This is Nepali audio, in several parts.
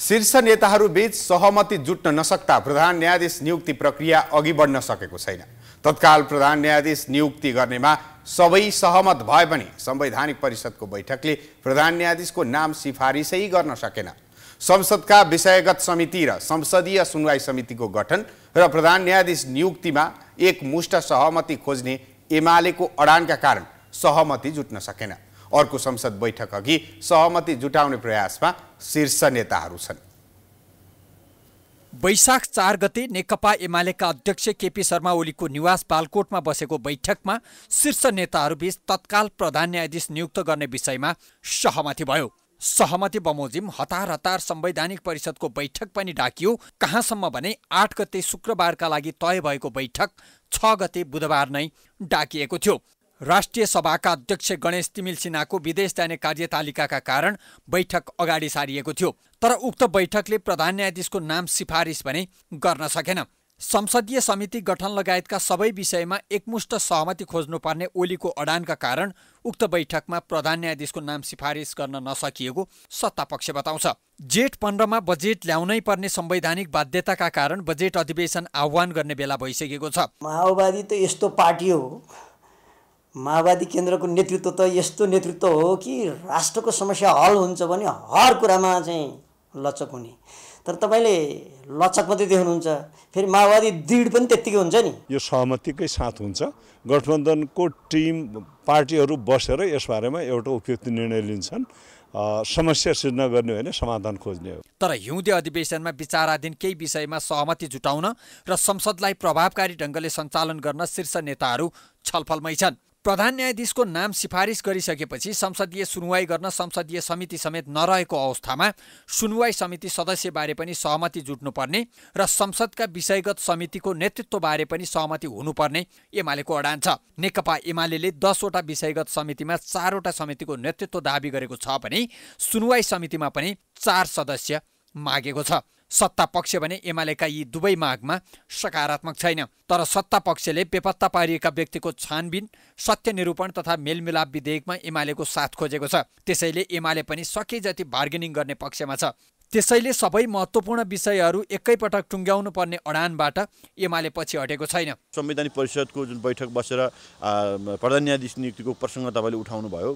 शीर्ष नेताहरूबीच सहमति जुट्न नसक्दा प्रधान न्यायाधीश नियुक्ति प्रक्रिया अघि बढ्न सकेको छैन तत्काल प्रधान न्यायाधीश नियुक्ति गर्नेमा सबै सहमत भए पनि संवैधानिक परिषदको बैठकले प्रधान न्यायाधीशको नाम सिफारिसै गर्न सकेन संसदका विषयगत समिति र संसदीय सुनवाई समितिको गठन र प्रधान न्यायाधीश नियुक्तिमा एकमुष्ट सहमति खोज्ने एमालेको अडानका कारण सहमति जुट्न सकेन अर्को संसद बैठक अघि सहमति जुटाउने प्रयासमा शीर्ष नेताहरू छन् वैशाख चार गते नेकपा एमालेका अध्यक्ष केपी शर्मा ओलीको निवास बालकोटमा बसेको बैठकमा शीर्ष नेताहरूबीच तत्काल प्रधान न्यायाधीश नियुक्त गर्ने विषयमा सहमति भयो सहमति बमोजिम हतार हतार संवैधानिक परिषदको बैठक पनि डाकियो कहाँसम्म भने आठ गते शुक्रबारका लागि तय भएको बैठक छ गते बुधबार नै डाकिएको थियो राष्ट्रिय सभाका अध्यक्ष गणेश तिमिल सिन्हाको विदेश जाने कार्यतालिकाका कारण बैठक अगाडि सारिएको थियो तर उक्त बैठकले प्रधान न्यायाधीशको नाम सिफारिस भने गर्न सकेन संसदीय समिति गठन लगायतका सबै विषयमा एकमुष्ट सहमति खोज्नुपर्ने ओलीको अडानका कारण उक्त बैठकमा प्रधान न्यायाधीशको नाम सिफारिस गर्न नसकिएको सत्तापक्ष बताउँछ जेठ पन्ध्रमा बजेट ल्याउनै पर्ने संवैधानिक बाध्यताका कारण बजेट अधिवेशन आह्वान गर्ने बेला भइसकेको छ माओवादी त यस्तो पार्टी हो माओवादी केन्द्रको नेतृत्व त यस्तो नेतृत्व हो कि राष्ट्रको समस्या हल हुन्छ भने हर कुरामा चाहिँ लचक हुने तर तपाईँले लचक मात्रै देख्नुहुन्छ फेरि माओवादी दृढ पनि त्यत्तिकै हुन्छ नि यो सहमतिकै साथ हुन्छ गठबन्धनको टिम पार्टीहरू बसेर यसबारेमा एउटा उपयुक्त निर्णय लिन्छन् समस्या सिर्जना गर्ने होइन समाधान खोज्ने हो तर हिउँदे अधिवेशनमा विचाराधीन केही विषयमा सहमति जुटाउन र संसदलाई प्रभावकारी ढङ्गले सञ्चालन गर्न शीर्ष नेताहरू छलफलमै छन् प्रधान न्यायाधीशको नाम सिफारिस गरिसकेपछि संसदीय सुनवाई गर्न संसदीय समिति समेत नरहेको अवस्थामा सुनवाई समिति सदस्यबारे पनि सहमति जुट्नुपर्ने र संसदका विषयगत समितिको नेतृत्वबारे पनि सहमति हुनुपर्ने एमालेको अडान छ नेकपा एमाले दसवटा विषयगत समितिमा चारवटा समितिको नेतृत्व दावी गरेको छ भने सुनवाई समितिमा पनि चार सदस्य मागेको छ सत्ता पक्ष भने एमालेका यी दुवै मागमा सकारात्मक छैन तर सत्ता पक्षले बेपत्ता पारिएका व्यक्तिको छानबिन सत्य निरूपण तथा मेलमिलाप विधेयकमा एमालेको साथ खोजेको छ त्यसैले एमाले पनि सके जति बार्गेनिङ गर्ने पक्षमा छ त्यसैले सबै महत्त्वपूर्ण विषयहरू एकैपटक टुङ्ग्याउनु पर्ने अडानबाट एमाले पछि हटेको छैन संवैधानिक परिषदको जुन बैठक बसेर प्रधान न्यायाधीश नियुक्तिको प्रसङ्ग तपाईँले उठाउनुभयो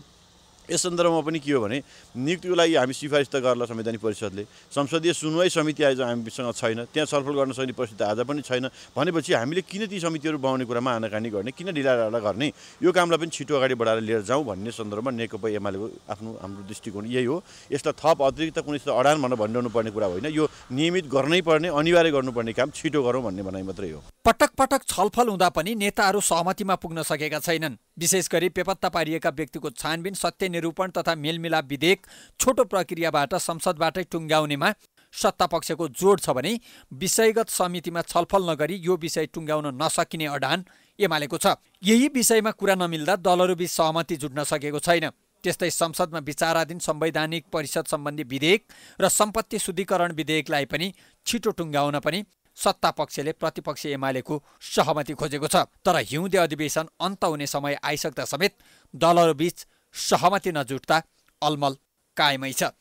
यस सन्दर्भमा पनि के हो भने नियुक्तिको लागि हामी सिफारिस त गर्ला संवैधानिक परिषदले संसदीय सुनवाई समिति आज हामीसँग छैन त्यहाँ छलफल गर्न सक्ने परिस्थिति आज पनि छैन भनेपछि हामीले किन ती समितिहरू बनाउने कुरामा आनाकानी गर्ने किन ढिला गर्ने यो कामलाई पनि छिटो अगाडि बढाएर लिएर जाउँ भन्ने सन्दर्भमा नेकपा एमालेको आफ्नो हाम्रो दृष्टिकोण यही हो यसलाई थप अतिरिक्त कुनै अडान भनेर भनिरहनु पर्ने कुरा होइन यो नियमित गर्नै पर्ने अनिवार्य गर्नुपर्ने काम छिटो गरौँ भन्ने भनाइ मात्रै हो पटक पटक छलफल हुँदा पनि नेताहरू सहमतिमा पुग्न सकेका छैनन् विशेष गरी बेपत्ता पारिएका व्यक्तिको छानबिन सत्य निरूपण तथा मेलमिलाप विधेयक छोटो प्रक्रियाबाट संसदबाटै टुङ्ग्याउनेमा सत्ता पक्षको जोड छ भने विषयगत समितिमा छलफल नगरी यो विषय टुङ्ग्याउन नसकिने अडान एमालेको छ यही विषयमा कुरा नमिल्दा दलहरूबीच सहमति जुट्न सकेको छैन त्यस्तै संसदमा विचाराधीन संवैधानिक परिषद सम्बन्धी विधेयक र सम्पत्ति शुद्धिकरण विधेयकलाई पनि छिटो टुङ्गाउन पनि सत्ता पक्षले प्रतिपक्ष एमालेको सहमति खोजेको छ तर हिउँदे अधिवेशन अन्त हुने समय आइसक्दा समेत दलहरूबीच सहमति नजुट्दा अलमल कायमै छ